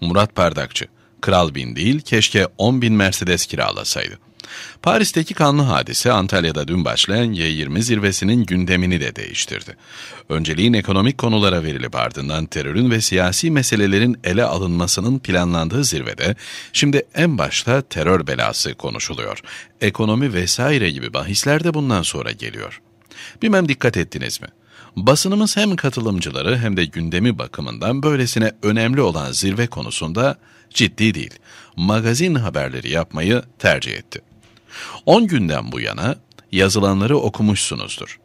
Murat Pardakçı, kral bin değil keşke 10 bin Mercedes kiralasaydı. Paris'teki kanlı hadise Antalya'da dün başlayan Y20 zirvesinin gündemini de değiştirdi. Önceliğin ekonomik konulara verilip ardından terörün ve siyasi meselelerin ele alınmasının planlandığı zirvede şimdi en başta terör belası konuşuluyor. Ekonomi vesaire gibi bahisler de bundan sonra geliyor. Bilmem dikkat ettiniz mi? Basınımız hem katılımcıları hem de gündemi bakımından böylesine önemli olan zirve konusunda ciddi değil, magazin haberleri yapmayı tercih etti. 10 günden bu yana yazılanları okumuşsunuzdur.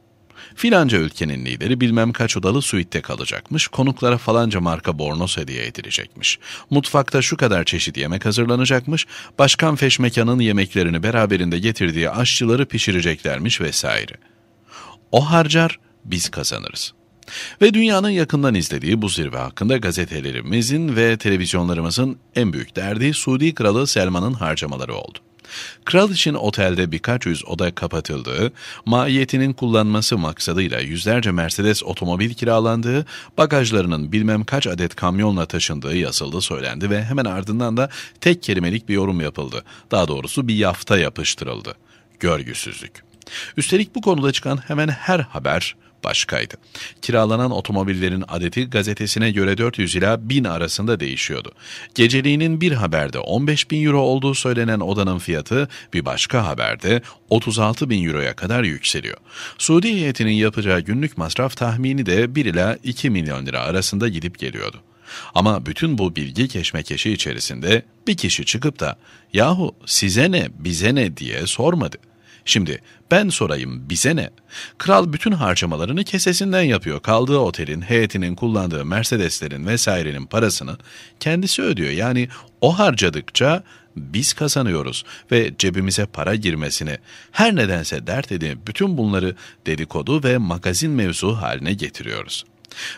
Filanca ülkenin lideri bilmem kaç odalı suitte kalacakmış, konuklara falanca marka bornoz hediye edilecekmiş. Mutfakta şu kadar çeşit yemek hazırlanacakmış, başkan feşmekanın yemeklerini beraberinde getirdiği aşçıları pişireceklermiş vesaire. O harcar, biz kazanırız. Ve dünyanın yakından izlediği bu zirve hakkında gazetelerimizin ve televizyonlarımızın en büyük derdi Suudi Kralı Selman'ın harcamaları oldu. Kral için otelde birkaç yüz oda kapatıldığı, maiyetinin kullanması maksadıyla yüzlerce Mercedes otomobil kiralandığı, bagajlarının bilmem kaç adet kamyonla taşındığı yazıldı söylendi ve hemen ardından da tek kelimelik bir yorum yapıldı. Daha doğrusu bir yafta yapıştırıldı. Görgüsüzlük. Üstelik bu konuda çıkan hemen her haber başkaydı. Kiralanan otomobillerin adeti gazetesine göre 400 ila 1000 arasında değişiyordu. Geceliğinin bir haberde 15 bin euro olduğu söylenen odanın fiyatı bir başka haberde 36 bin euroya kadar yükseliyor. Suudi heyetinin yapacağı günlük masraf tahmini de 1 ila 2 milyon lira arasında gidip geliyordu. Ama bütün bu bilgi keşmekeşi içerisinde bir kişi çıkıp da yahu size ne bize ne diye sormadı.'' Şimdi ben sorayım bize ne? Kral bütün harcamalarını kesesinden yapıyor. Kaldığı otelin, heyetinin kullandığı Mercedeslerin vesairenin parasını kendisi ödüyor. Yani o harcadıkça biz kazanıyoruz ve cebimize para girmesini, her nedense dert edip bütün bunları dedikodu ve magazin mevzu haline getiriyoruz.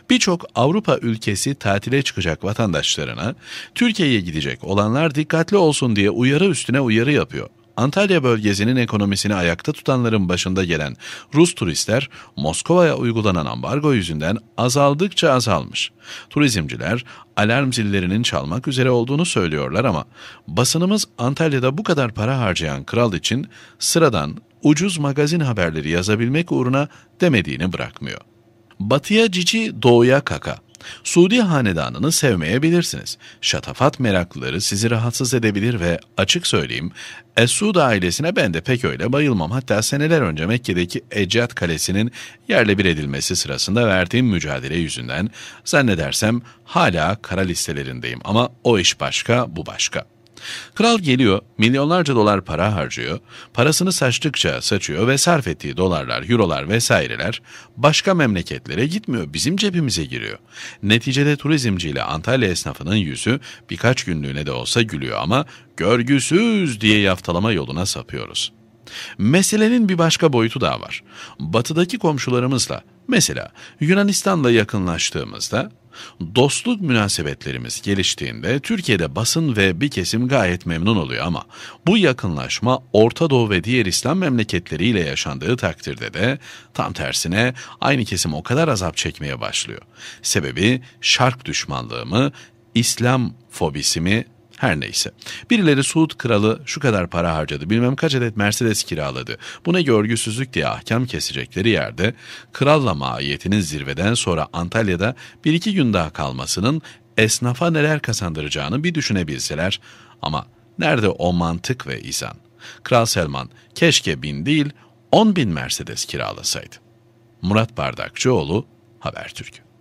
Birçok Avrupa ülkesi tatile çıkacak vatandaşlarına Türkiye'ye gidecek olanlar dikkatli olsun diye uyarı üstüne uyarı yapıyor. Antalya bölgesinin ekonomisini ayakta tutanların başında gelen Rus turistler Moskova'ya uygulanan ambargo yüzünden azaldıkça azalmış. Turizmciler alarm zillerinin çalmak üzere olduğunu söylüyorlar ama basınımız Antalya'da bu kadar para harcayan kral için sıradan ucuz magazin haberleri yazabilmek uğruna demediğini bırakmıyor. Batıya cici, doğuya kaka. Suudi hanedanını sevmeyebilirsiniz. Şatafat meraklıları sizi rahatsız edebilir ve açık söyleyeyim Esud ailesine ben de pek öyle bayılmam. Hatta seneler önce Mekke'deki Ecad Kalesi'nin yerle bir edilmesi sırasında verdiğim mücadele yüzünden zannedersem hala kara listelerindeyim ama o iş başka bu başka. Kral geliyor, milyonlarca dolar para harcıyor, parasını saçtıkça saçıyor ve sarf ettiği dolarlar, eurolar vesaireler başka memleketlere gitmiyor, bizim cebimize giriyor. Neticede turizmciyle Antalya esnafının yüzü birkaç günlüğüne de olsa gülüyor ama görgüsüz diye yaftalama yoluna sapıyoruz. Meselenin bir başka boyutu daha var. Batıdaki komşularımızla Mesela Yunanistan'la yakınlaştığımızda Dostluk münasebetlerimiz geliştiğinde Türkiye'de basın ve bir kesim gayet memnun oluyor ama bu yakınlaşma Orta Doğu ve diğer İslam memleketleriyle yaşandığı takdirde de tam tersine aynı kesim o kadar azap çekmeye başlıyor. Sebebi şark düşmanlığı mı, İslam fobisi mi her neyse. Birileri Suud kralı şu kadar para harcadı, bilmem kaç adet Mercedes kiraladı. Bu ne görgüsüzlük diye ahkam kesecekleri yerde, kralla maiyetinin zirveden sonra Antalya'da bir iki gün daha kalmasının esnafa neler kazandıracağını bir düşünebilseler. Ama nerede o mantık ve izan? Kral Selman keşke bin değil, on bin Mercedes kiralasaydı. Murat Bardakçıoğlu, Habertürk.